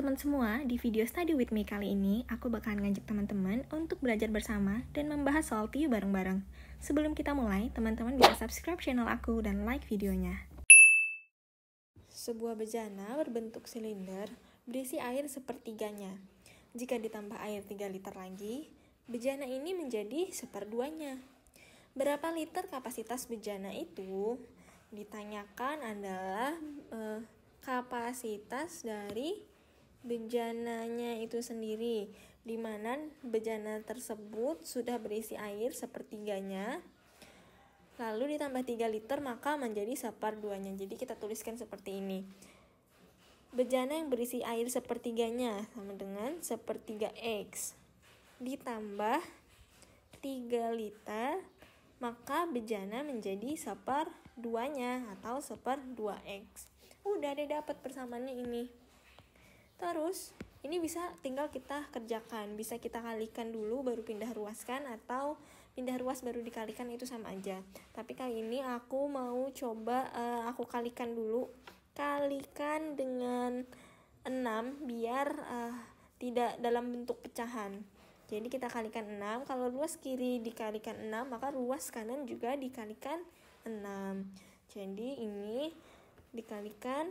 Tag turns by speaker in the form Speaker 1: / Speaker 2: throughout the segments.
Speaker 1: teman-teman semua, di video study with me kali ini, aku bakalan ngajak teman-teman untuk belajar bersama dan membahas soal TIU bareng-bareng. Sebelum kita mulai, teman-teman bisa subscribe channel aku dan like videonya. Sebuah bejana berbentuk silinder berisi air sepertiganya. Jika ditambah air 3 liter lagi, bejana ini menjadi seperduanya. Berapa liter kapasitas bejana itu? Ditanyakan adalah Uh, kapasitas dari bejananya itu sendiri, di mana bejana tersebut sudah berisi air sepertiganya, lalu ditambah 3 liter maka menjadi separ duanya Jadi kita tuliskan seperti ini. Bejana yang berisi air sepertiganya sama dengan sepertiga X ditambah 3 liter maka bejana menjadi separ duanya atau separ dua X. Udah deh dapat persamaannya ini. Terus ini bisa tinggal kita kerjakan, bisa kita kalikan dulu baru pindah ruaskan atau pindah ruas baru dikalikan itu sama aja. Tapi kali ini aku mau coba uh, aku kalikan dulu, kalikan dengan 6 biar uh, tidak dalam bentuk pecahan. Jadi kita kalikan 6, kalau ruas kiri dikalikan 6, maka ruas kanan juga dikalikan 6. Jadi ini dikalikan,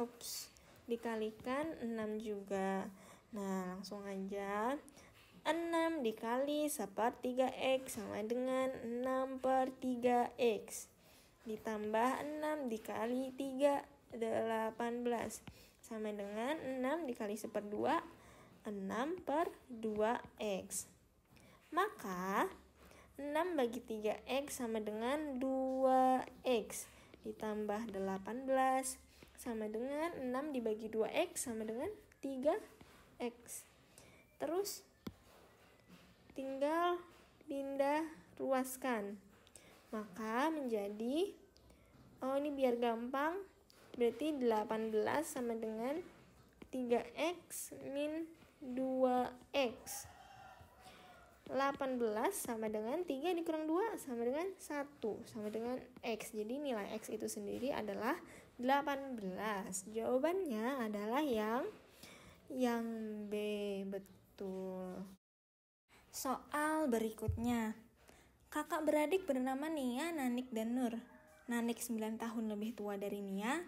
Speaker 1: ups, dikalikan 6 juga. Nah, langsung aja. 6 dikali 1 per 3x sama dengan 6 per 3x. Ditambah 6 dikali 3, 18. Sama dengan 6 dikali 1 per 2, 6 per 2x. Maka 6 bagi 3x sama dengan 2x ditambah 18 sama dengan 6 dibagi 2x sama dengan 3x. Terus tinggal pindah ruaskan. Maka menjadi oh ini biar gampang berarti 18 sama dengan 3x min 2x. 18 sama dengan 3 dikurang 2 sama dengan 1 sama dengan X. Jadi nilai X itu sendiri adalah 18. Jawabannya adalah yang yang B betul. Soal berikutnya. Kakak beradik bernama Nia, Nanik, dan Nur. Nanik 9 tahun lebih tua dari Nia,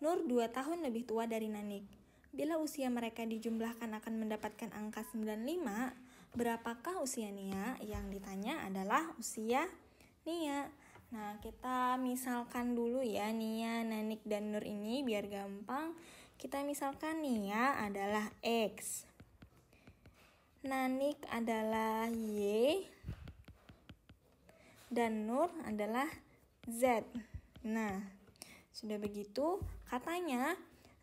Speaker 1: Nur 2 tahun lebih tua dari Nanik. Bila usia mereka dijumlahkan akan mendapatkan angka 95, Berapakah usia Nia? Yang ditanya adalah usia Nia. Nah, kita misalkan dulu ya Nia, Nanik, dan Nur ini biar gampang. Kita misalkan Nia adalah X. Nanik adalah Y. Dan Nur adalah Z. Nah, sudah begitu katanya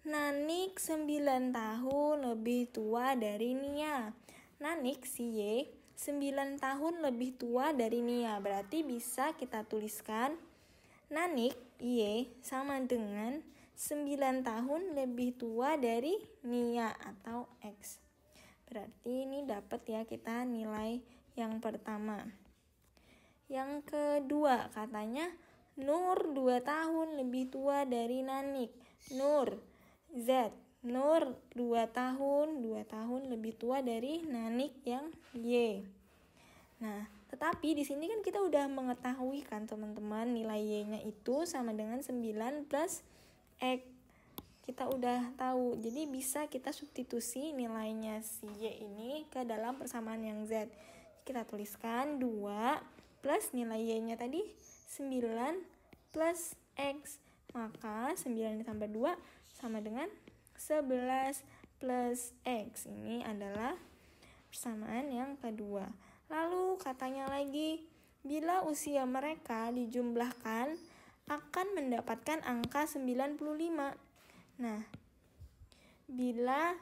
Speaker 1: Nanik 9 tahun lebih tua dari Nia. Nanik si Y 9 tahun lebih tua dari Nia, berarti bisa kita tuliskan Nanik Y sama dengan 9 tahun lebih tua dari Nia atau X. Berarti ini dapat ya kita nilai yang pertama. Yang kedua katanya Nur 2 tahun lebih tua dari Nanik. Nur Z Nur 2 tahun, 2 tahun lebih tua dari Nanik yang Y. Nah, tetapi di sini kan kita udah mengetahui kan teman-teman nilai Y-nya itu sama dengan 9 plus X. Kita udah tahu, jadi bisa kita substitusi nilainya si Y ini ke dalam persamaan yang Z. Kita tuliskan 2 plus nilai Y-nya tadi 9 plus X. Maka 9 ditambah 2 sama dengan 11 plus X. Ini adalah persamaan yang kedua. Lalu katanya lagi, bila usia mereka dijumlahkan akan mendapatkan angka 95. Nah, bila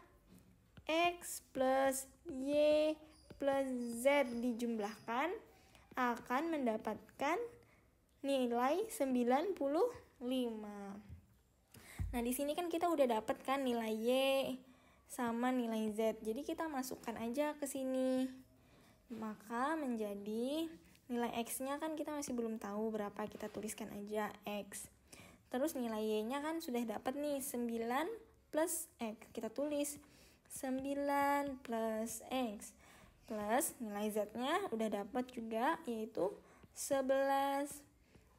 Speaker 1: X plus Y plus Z dijumlahkan akan mendapatkan nilai 95. Nah, di sini kan kita udah dapet kan nilai Y sama nilai Z. Jadi kita masukkan aja ke sini. Maka menjadi nilai X-nya kan kita masih belum tahu berapa, kita tuliskan aja X. Terus nilai Y-nya kan sudah dapat nih 9 plus X. Kita tulis 9 plus X plus nilai Z-nya udah dapat juga yaitu 11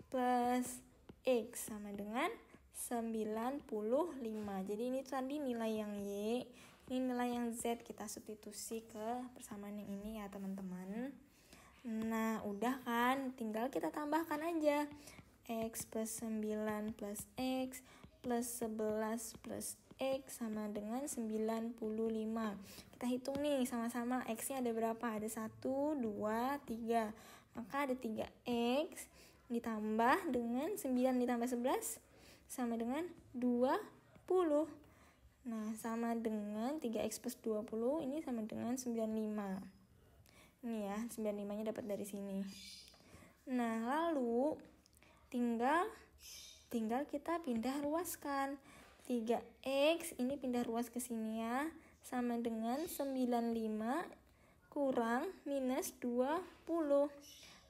Speaker 1: plus X sama dengan 95. Jadi ini tadi nilai yang Y, ini nilai yang Z kita substitusi ke persamaan yang ini ya teman-teman. Nah, udah kan? Tinggal kita tambahkan aja. X plus 9 plus X plus 11 plus X sama dengan 95. Kita hitung nih sama-sama X-nya ada berapa? Ada 1, 2, 3. Maka ada 3X ditambah dengan 9 ditambah 11 sama dengan 20. Nah, sama dengan 3x plus 20 ini sama dengan 95. Ini ya, 95-nya dapat dari sini. Nah, lalu tinggal tinggal kita pindah ruaskan. 3x ini pindah ruas ke sini ya, sama dengan 95 kurang minus 20.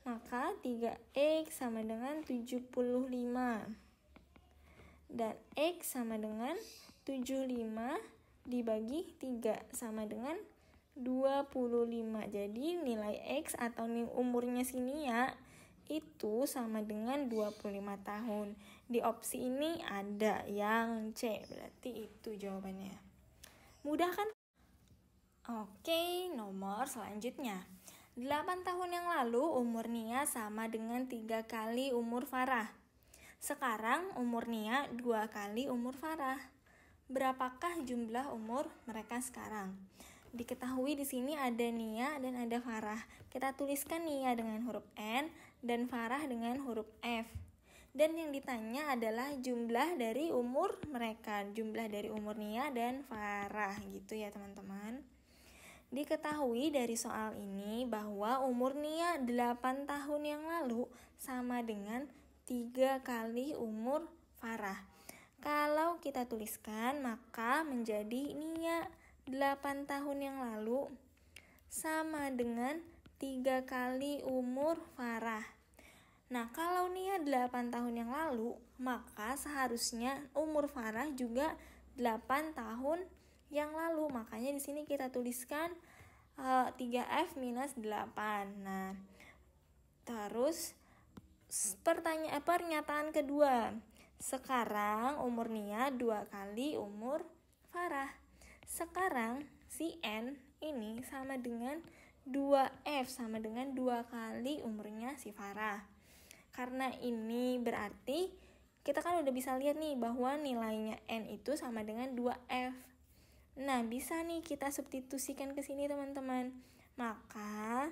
Speaker 1: Maka 3x sama dengan 75 dan X sama dengan 75 dibagi 3 sama dengan 25. Jadi nilai X atau umurnya sini ya itu sama dengan 25 tahun. Di opsi ini ada yang C, berarti itu jawabannya. Mudah kan? Oke, nomor selanjutnya. 8 tahun yang lalu umur Nia sama dengan 3 kali umur Farah. Sekarang umur Nia dua kali umur Farah. Berapakah jumlah umur mereka sekarang? Diketahui di sini ada Nia dan ada Farah. Kita tuliskan Nia dengan huruf N dan Farah dengan huruf F dan yang ditanya adalah jumlah dari umur mereka, jumlah dari umur Nia dan Farah gitu ya teman-teman. Diketahui dari soal ini bahwa umur Nia 8 tahun yang lalu sama dengan tiga kali umur Farah. Kalau kita tuliskan, maka menjadi Nia 8 tahun yang lalu sama dengan tiga kali umur Farah. Nah, kalau Nia 8 tahun yang lalu, maka seharusnya umur Farah juga 8 tahun yang lalu. Makanya di sini kita tuliskan uh, eh, 3F minus 8. Nah, terus pertanyaan pernyataan kedua. Sekarang umur Nia dua kali umur Farah. Sekarang si N ini sama dengan 2F sama dengan dua kali umurnya si Farah. Karena ini berarti kita kan udah bisa lihat nih bahwa nilainya N itu sama dengan 2F. Nah, bisa nih kita substitusikan ke sini teman-teman. Maka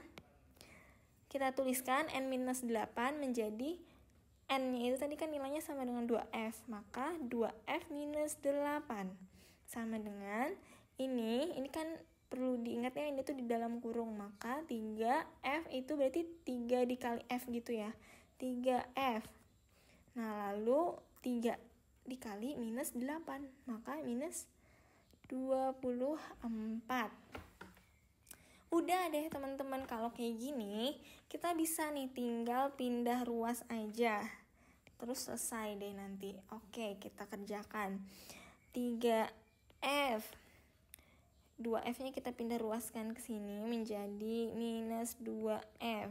Speaker 1: kita tuliskan N-8 minus menjadi N-nya itu tadi kan nilainya sama dengan 2F, maka 2F minus 8 sama dengan ini, ini kan perlu diingat ya, ini tuh di dalam kurung, maka 3F itu berarti 3 dikali F gitu ya, 3F. Nah, lalu 3 dikali minus 8, maka minus 24. Udah deh teman-teman kalau kayak gini, kita bisa nih tinggal pindah ruas aja. Terus selesai deh nanti. Oke, kita kerjakan. 3F. 2F-nya kita pindah ruaskan ke sini menjadi minus 2F.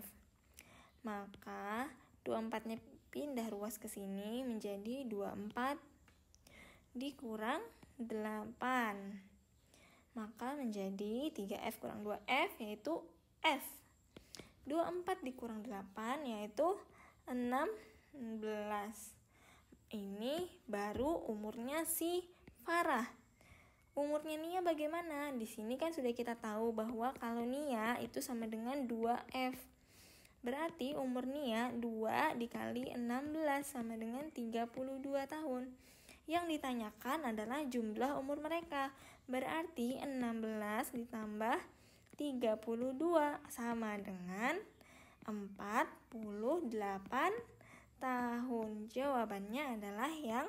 Speaker 1: Maka 24-nya pindah ruas ke sini menjadi 24 dikurang 8. Maka menjadi 3F kurang 2F yaitu F. 24 dikurang 8 yaitu 16. Ini baru umurnya si Farah. Umurnya Nia bagaimana? Di sini kan sudah kita tahu bahwa kalau Nia itu sama dengan 2F. Berarti umur Nia 2 dikali 16 sama dengan 32 tahun. Yang ditanyakan adalah jumlah umur mereka. Berarti 16 ditambah 32 sama dengan 48 tahun. Jawabannya adalah yang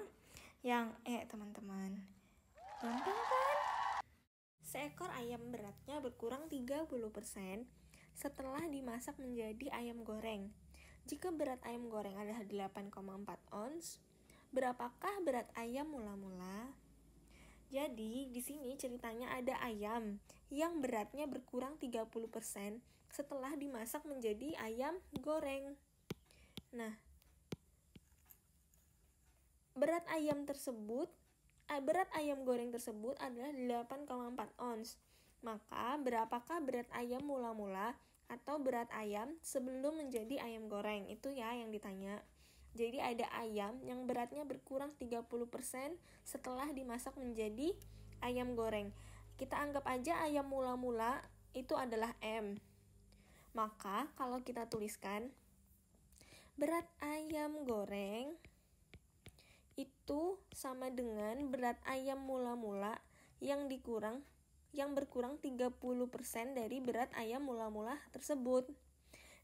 Speaker 1: yang E, teman-teman. Gampang kan? Seekor ayam beratnya berkurang 30% setelah dimasak menjadi ayam goreng. Jika berat ayam goreng adalah 8,4 ons, berapakah berat ayam mula-mula? Jadi, di sini ceritanya ada ayam yang beratnya berkurang 30% setelah dimasak menjadi ayam goreng. Nah, berat ayam tersebut eh, berat ayam goreng tersebut adalah 8,4 ons. Maka, berapakah berat ayam mula-mula atau berat ayam sebelum menjadi ayam goreng? Itu ya yang ditanya. Jadi ada ayam yang beratnya berkurang 30% setelah dimasak menjadi ayam goreng. Kita anggap aja ayam mula-mula itu adalah M. Maka kalau kita tuliskan berat ayam goreng itu sama dengan berat ayam mula-mula yang dikurang yang berkurang 30% dari berat ayam mula-mula tersebut.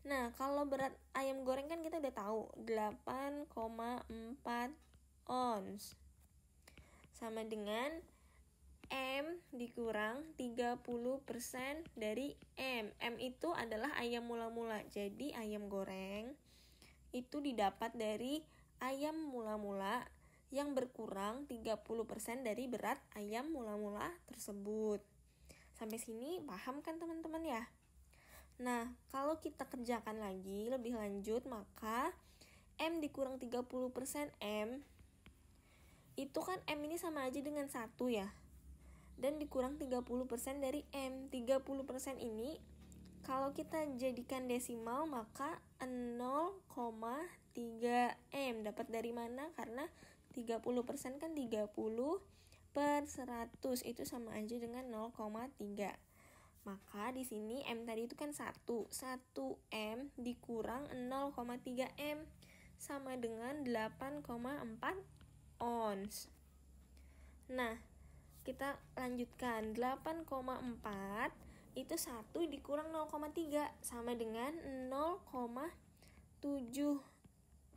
Speaker 1: Nah, kalau berat ayam goreng kan kita udah tahu 8,4 ons. Sama dengan M dikurang 30% dari M. M itu adalah ayam mula-mula. Jadi ayam goreng itu didapat dari ayam mula-mula yang berkurang 30% dari berat ayam mula-mula tersebut. Sampai sini paham kan teman-teman ya? Nah, kalau kita kerjakan lagi lebih lanjut, maka M dikurang 30% M, itu kan M ini sama aja dengan 1 ya. Dan dikurang 30% dari M. 30% ini, kalau kita jadikan desimal, maka 0,3 M. Dapat dari mana? Karena 30% kan 30 per 100 itu sama aja dengan 0,3 maka di sini M tadi itu kan 1. 1M dikurang 0,3M sama dengan 8,4 ons. Nah, kita lanjutkan 8,4 itu 1 dikurang 0,3 sama dengan 0,7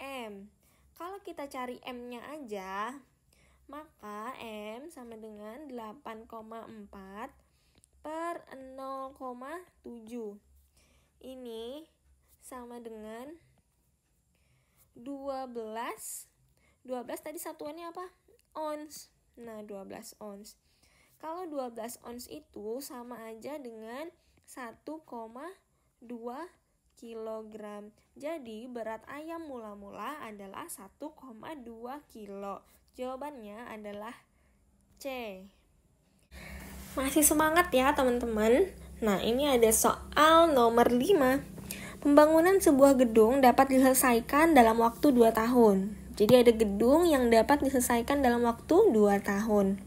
Speaker 1: M. Kalau kita cari M-nya aja, maka M sama dengan 8,4 per 0,7 ini sama dengan 12 12 tadi satuannya apa? ons nah 12 ons kalau 12 ons itu sama aja dengan 1,2 kg. Jadi berat ayam mula-mula adalah 1,2 kg. Jawabannya adalah C. Masih semangat ya teman-teman. Nah, ini ada soal nomor 5. Pembangunan sebuah gedung dapat diselesaikan dalam waktu 2 tahun. Jadi ada gedung yang dapat diselesaikan dalam waktu 2 tahun.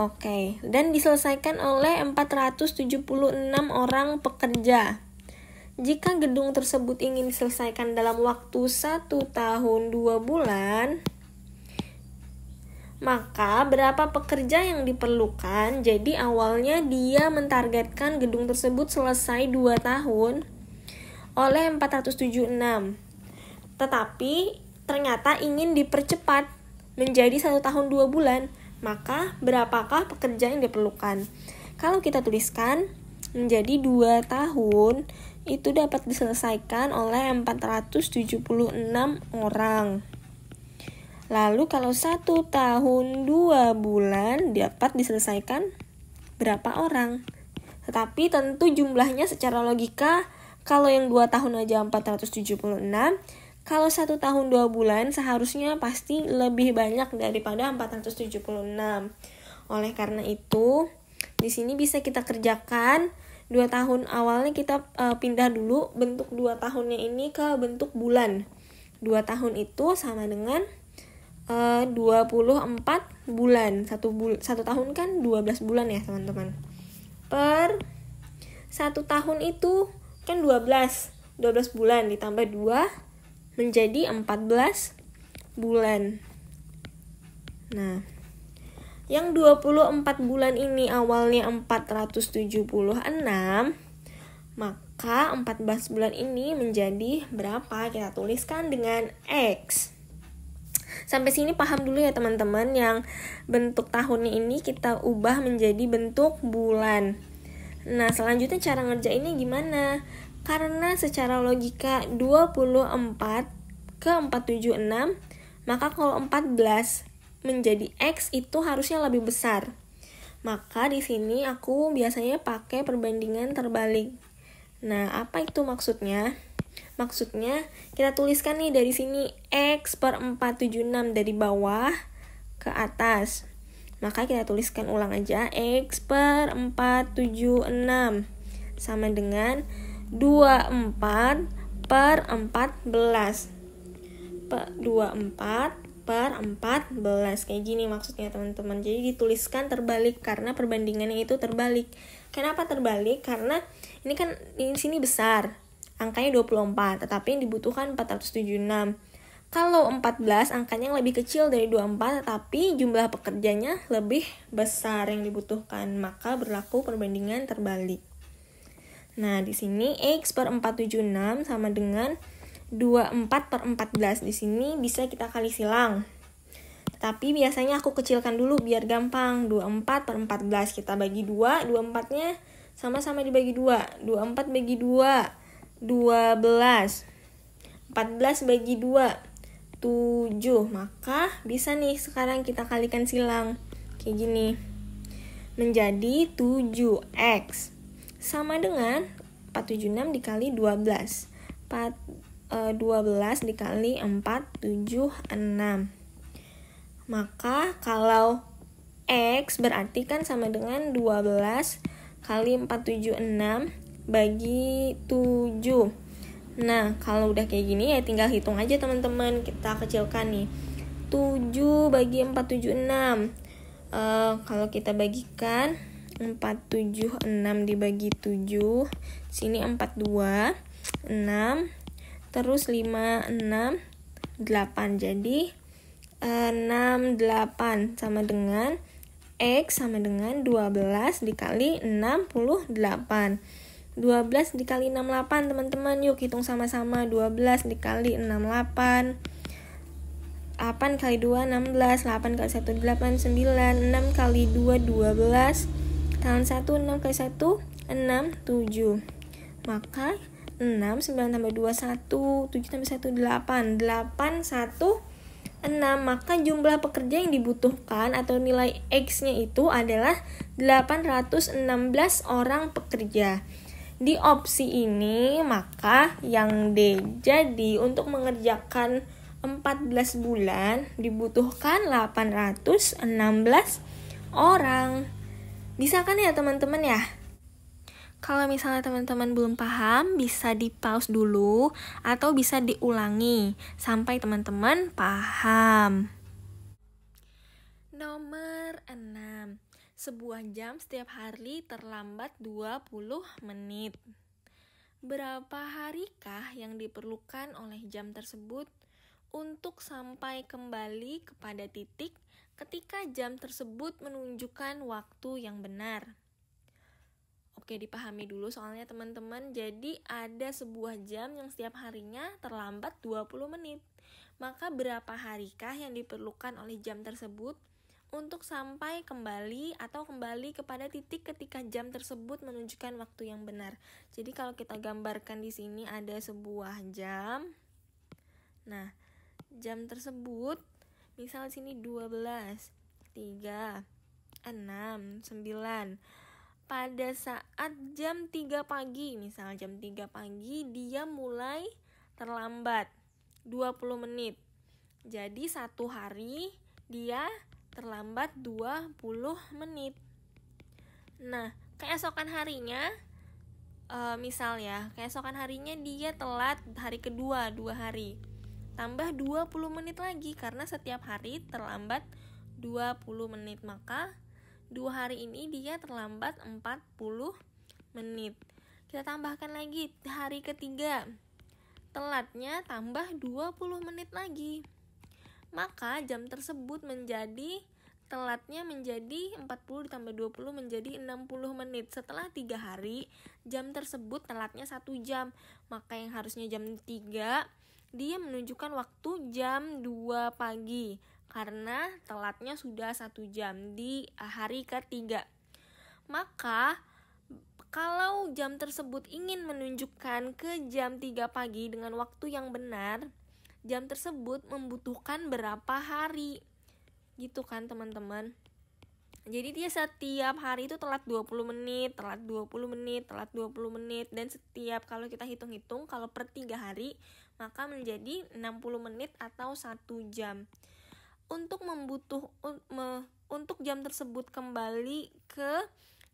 Speaker 1: Oke, dan diselesaikan oleh 476 orang pekerja. Jika gedung tersebut ingin diselesaikan dalam waktu 1 tahun 2 bulan, maka berapa pekerja yang diperlukan. Jadi awalnya dia mentargetkan gedung tersebut selesai 2 tahun oleh 476. Tetapi ternyata ingin dipercepat menjadi satu tahun dua bulan, maka berapakah pekerja yang diperlukan? Kalau kita tuliskan menjadi dua tahun, itu dapat diselesaikan oleh 476 orang. Lalu kalau satu tahun dua bulan dapat diselesaikan berapa orang? Tetapi tentu jumlahnya secara logika kalau yang dua tahun aja 476, kalau satu tahun dua bulan seharusnya pasti lebih banyak daripada 476. Oleh karena itu, di sini bisa kita kerjakan dua tahun awalnya kita uh, pindah dulu bentuk dua tahunnya ini ke bentuk bulan. Dua tahun itu sama dengan 24 eh, bulan. Satu, bul satu tahun kan 12 bulan ya teman-teman. Per satu tahun itu kan 12. 12 bulan ditambah 2 menjadi 14 bulan. Nah, yang 24 bulan ini awalnya 476, maka 14 bulan ini menjadi berapa? Kita tuliskan dengan X. Sampai sini paham dulu ya teman-teman yang bentuk tahunnya ini kita ubah menjadi bentuk bulan. Nah, selanjutnya cara ngerjainnya gimana? Karena secara logika 24 ke 476, maka kalau 14 menjadi X itu harusnya lebih besar. Maka di sini aku biasanya pakai perbandingan terbalik. Nah, apa itu maksudnya? Maksudnya kita tuliskan nih dari sini X per 476 dari bawah ke atas. Maka kita tuliskan ulang aja X per 476 sama dengan 24 per 14. 24 per 14 kayak gini maksudnya teman-teman jadi dituliskan terbalik karena perbandingannya itu terbalik kenapa terbalik karena ini kan di sini besar, angkanya 24, tetapi yang dibutuhkan 476. Kalau 14 angkanya yang lebih kecil dari 24 tetapi jumlah pekerjanya lebih besar yang dibutuhkan, maka berlaku perbandingan terbalik. Nah, di sini X per 476 sama dengan 24 per 14. Di sini bisa kita kali silang. Tapi biasanya aku kecilkan dulu biar gampang. 24 per 14 kita bagi 2, 24-nya sama-sama dibagi 2 24 bagi 2 12 14 bagi 2 7 maka bisa nih sekarang kita kalikan silang kayak gini menjadi 7x sama dengan 476 dikali 12 4, e, 12 dikali 476 maka kalau X berarti kan sama dengan 12 kali 476 bagi 7 nah kalau udah kayak gini ya tinggal hitung aja teman-teman kita kecilkan nih 7 bagi 476 uh, eh, kalau kita bagikan 476 dibagi 7 sini 42 6 terus 5 6 8 jadi uh, 6 8 sama dengan X sama dengan 12 dikali 68. 12 dikali 68 teman-teman yuk hitung sama-sama 12 dikali 68 8 kali 2 16 8 kali 1 8 9 6 kali 2 12 tangan 1 6 kali 1 6 7 maka 6 9 tambah 2 1 7 tambah 1 8 8 1 6. Maka jumlah pekerja yang dibutuhkan atau nilai X-nya itu adalah 816 orang pekerja. Di opsi ini maka yang D jadi untuk mengerjakan 14 bulan dibutuhkan 816 orang. Bisa kan ya teman-teman ya? Kalau misalnya teman-teman belum paham, bisa di pause dulu atau bisa diulangi sampai teman-teman paham. Nomor 6. Sebuah jam setiap hari terlambat 20 menit. Berapa harikah yang diperlukan oleh jam tersebut untuk sampai kembali kepada titik ketika jam tersebut menunjukkan waktu yang benar? Oke, dipahami dulu soalnya teman-teman. Jadi ada sebuah jam yang setiap harinya terlambat 20 menit. Maka berapa harikah yang diperlukan oleh jam tersebut untuk sampai kembali atau kembali kepada titik ketika jam tersebut menunjukkan waktu yang benar. Jadi kalau kita gambarkan di sini ada sebuah jam. Nah, jam tersebut misal di sini 12, 3, 6, 9 pada saat jam 3 pagi, misalnya jam 3 pagi dia mulai terlambat 20 menit. Jadi satu hari dia terlambat 20 menit. Nah, keesokan harinya uh, misal ya, keesokan harinya dia telat hari kedua dua hari. Tambah 20 menit lagi karena setiap hari terlambat 20 menit maka dua hari ini dia terlambat 40 menit. Kita tambahkan lagi hari ketiga. Telatnya tambah 20 menit lagi. Maka jam tersebut menjadi telatnya menjadi 40 ditambah 20 menjadi 60 menit. Setelah tiga hari, jam tersebut telatnya satu jam. Maka yang harusnya jam 3, dia menunjukkan waktu jam 2 pagi karena telatnya sudah satu jam di eh, hari ketiga. Maka kalau jam tersebut ingin menunjukkan ke jam 3 pagi dengan waktu yang benar, jam tersebut membutuhkan berapa hari. Gitu kan teman-teman. Jadi dia setiap hari itu telat 20 menit, telat 20 menit, telat 20 menit dan setiap kalau kita hitung-hitung kalau per 3 hari maka menjadi 60 menit atau satu jam untuk membutuh me, untuk jam tersebut kembali ke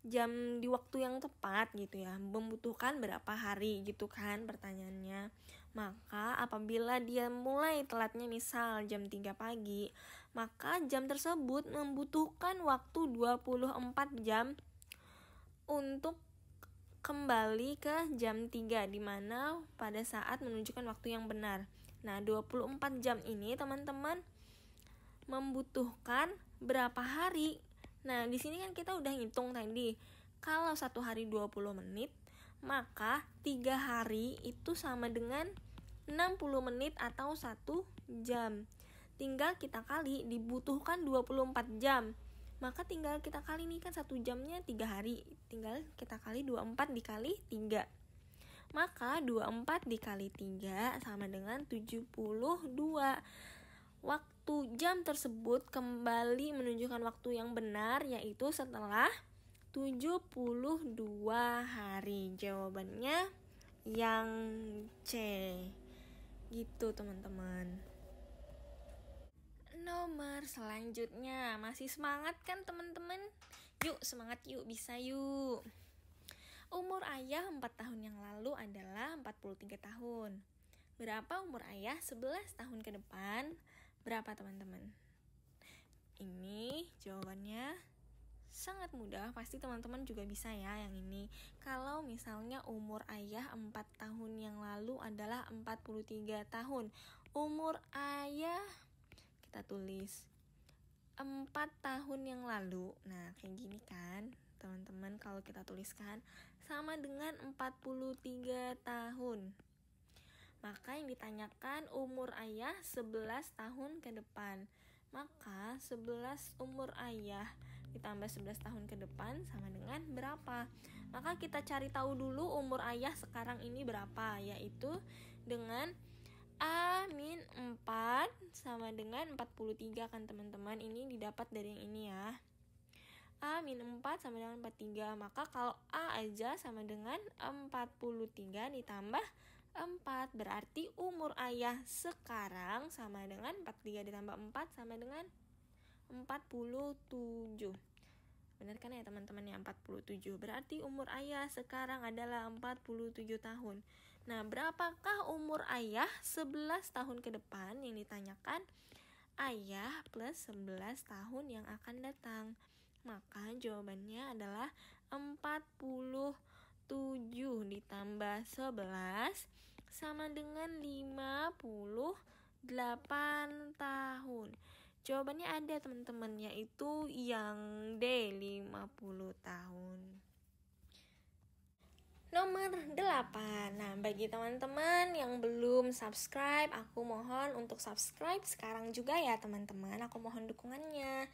Speaker 1: jam di waktu yang tepat gitu ya membutuhkan berapa hari gitu kan pertanyaannya maka apabila dia mulai telatnya misal jam 3 pagi maka jam tersebut membutuhkan waktu 24 jam untuk kembali ke jam 3 dimana pada saat menunjukkan waktu yang benar nah 24 jam ini teman-teman membutuhkan berapa hari. Nah, di sini kan kita udah ngitung tadi. Kalau satu hari 20 menit, maka tiga hari itu sama dengan 60 menit atau satu jam. Tinggal kita kali dibutuhkan 24 jam. Maka tinggal kita kali nih kan satu jamnya tiga hari. Tinggal kita kali 24 dikali 3 maka 24 dikali 3 sama dengan 72 waktu waktu jam tersebut kembali menunjukkan waktu yang benar yaitu setelah 72 hari. Jawabannya yang C. Gitu teman-teman. Nomor selanjutnya, masih semangat kan teman-teman? Yuk semangat yuk, bisa yuk. Umur ayah 4 tahun yang lalu adalah 43 tahun. Berapa umur ayah 11 tahun ke depan? Berapa teman-teman? Ini jawabannya sangat mudah, pasti teman-teman juga bisa ya yang ini. Kalau misalnya umur ayah 4 tahun yang lalu adalah 43 tahun. Umur ayah kita tulis 4 tahun yang lalu. Nah, kayak gini kan teman-teman kalau kita tuliskan sama dengan 43 tahun. Maka yang ditanyakan umur ayah 11 tahun ke depan. Maka 11 umur ayah ditambah 11 tahun ke depan sama dengan berapa? Maka kita cari tahu dulu umur ayah sekarang ini berapa, yaitu dengan A min 4 sama dengan 43 kan teman-teman Ini didapat dari yang ini ya A min 4 sama dengan 43 Maka kalau A aja sama dengan 43 ditambah 4 berarti umur ayah sekarang sama dengan 43 ditambah 4 sama dengan 47. Benar kan ya teman-teman ya 47 Berarti umur ayah sekarang adalah 47 tahun Nah berapakah umur ayah 11 tahun ke depan yang ditanyakan Ayah plus 11 tahun yang akan datang Maka jawabannya adalah 47 7 ditambah 11 sama dengan 58 tahun. Jawabannya ada teman-teman yaitu yang D 50 tahun. Nomor 8 Nah bagi teman-teman yang belum subscribe Aku mohon untuk subscribe sekarang juga ya teman-teman Aku mohon dukungannya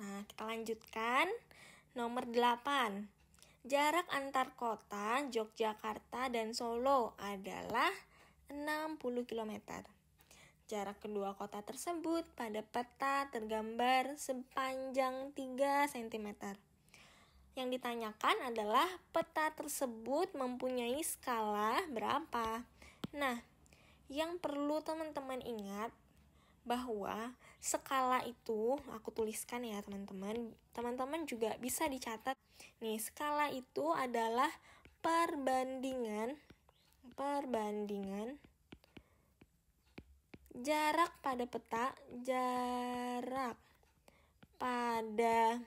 Speaker 1: Nah kita lanjutkan Nomor 8 Jarak antar kota Yogyakarta dan Solo adalah 60 km. Jarak kedua kota tersebut pada peta tergambar sepanjang 3 cm. Yang ditanyakan adalah peta tersebut mempunyai skala berapa. Nah, yang perlu teman-teman ingat bahwa skala itu aku tuliskan ya teman-teman. Teman-teman juga bisa dicatat Nih, skala itu adalah perbandingan perbandingan jarak pada peta, jarak pada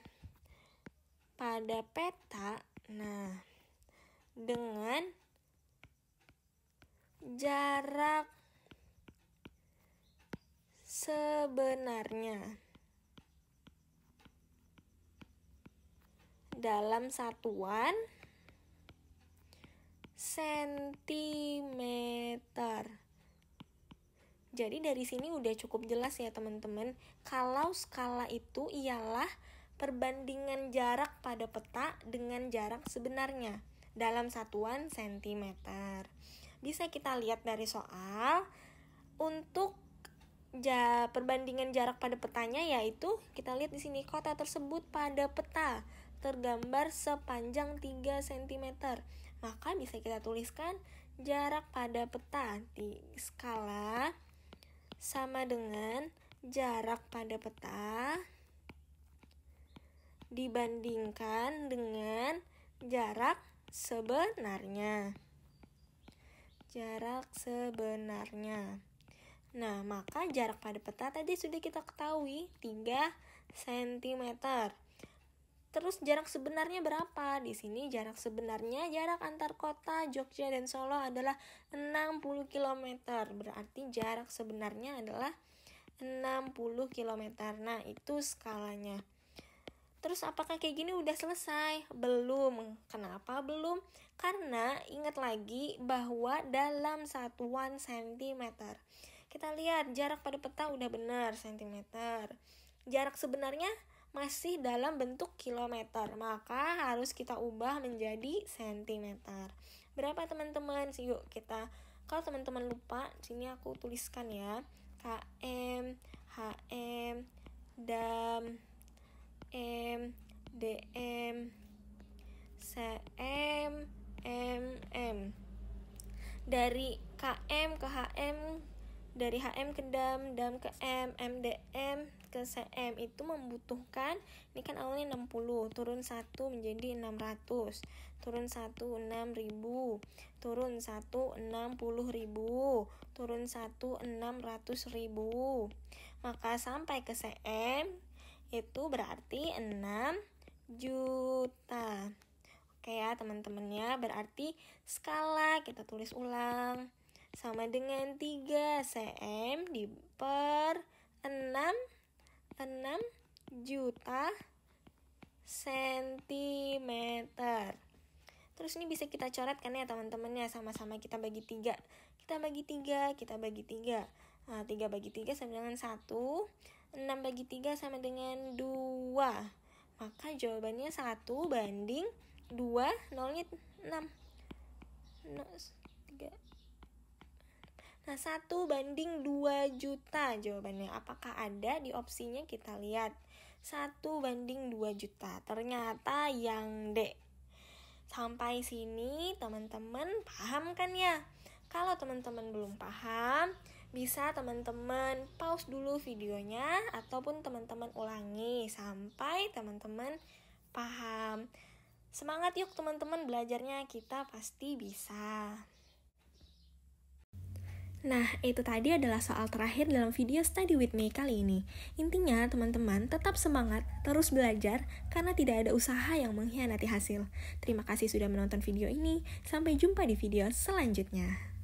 Speaker 1: pada peta. Nah, dengan jarak sebenarnya. dalam satuan sentimeter. Jadi dari sini udah cukup jelas ya teman-teman. Kalau skala itu ialah perbandingan jarak pada peta dengan jarak sebenarnya dalam satuan sentimeter. Bisa kita lihat dari soal untuk ja perbandingan jarak pada petanya yaitu kita lihat di sini kota tersebut pada peta tergambar sepanjang 3 cm. Maka bisa kita tuliskan jarak pada peta di skala sama dengan jarak pada peta dibandingkan dengan jarak sebenarnya. Jarak sebenarnya. Nah, maka jarak pada peta tadi sudah kita ketahui 3 cm. Terus jarak sebenarnya berapa? Di sini jarak sebenarnya jarak antar kota Jogja dan Solo adalah 60 km. Berarti jarak sebenarnya adalah 60 km. Nah, itu skalanya. Terus apakah kayak gini udah selesai? Belum. Kenapa belum? Karena ingat lagi bahwa dalam satuan sentimeter. Kita lihat jarak pada peta udah benar sentimeter. Jarak sebenarnya masih dalam bentuk kilometer, maka harus kita ubah menjadi sentimeter. Berapa teman-teman? Yuk kita kalau teman-teman lupa, sini aku tuliskan ya. KM, HM, DAM, M, DM, CM, MM. Dari KM ke HM dari HM ke DAM, DAM ke M, MDM ke CM e itu membutuhkan ini kan awalnya 60 turun 1 menjadi 600 turun 1 6000 turun 1 60000 turun 1 600000 maka sampai ke CM e itu berarti 6 juta Oke ya teman-teman ya berarti skala kita tulis ulang sama dengan 3 cm di per 6 6 juta cm Terus ini bisa kita coret kan ya teman-teman ya sama-sama kita bagi 3. Kita bagi 3, kita bagi 3. Nah, 3 bagi 3 sama dengan 1. 6 bagi 3 sama dengan 2. Maka jawabannya 1 banding 2, 0 6. 0, 3, Nah, 1 banding 2 juta jawabannya. Apakah ada di opsinya kita lihat. 1 banding 2 juta. Ternyata yang D. Sampai sini teman-teman paham kan ya? Kalau teman-teman belum paham, bisa teman-teman pause dulu videonya ataupun teman-teman ulangi sampai teman-teman paham. Semangat yuk teman-teman belajarnya, kita pasti bisa. Nah, itu tadi adalah soal terakhir dalam video study with me kali ini. Intinya, teman-teman tetap semangat, terus belajar, karena tidak ada usaha yang mengkhianati hasil. Terima kasih sudah menonton video ini, sampai jumpa di video selanjutnya.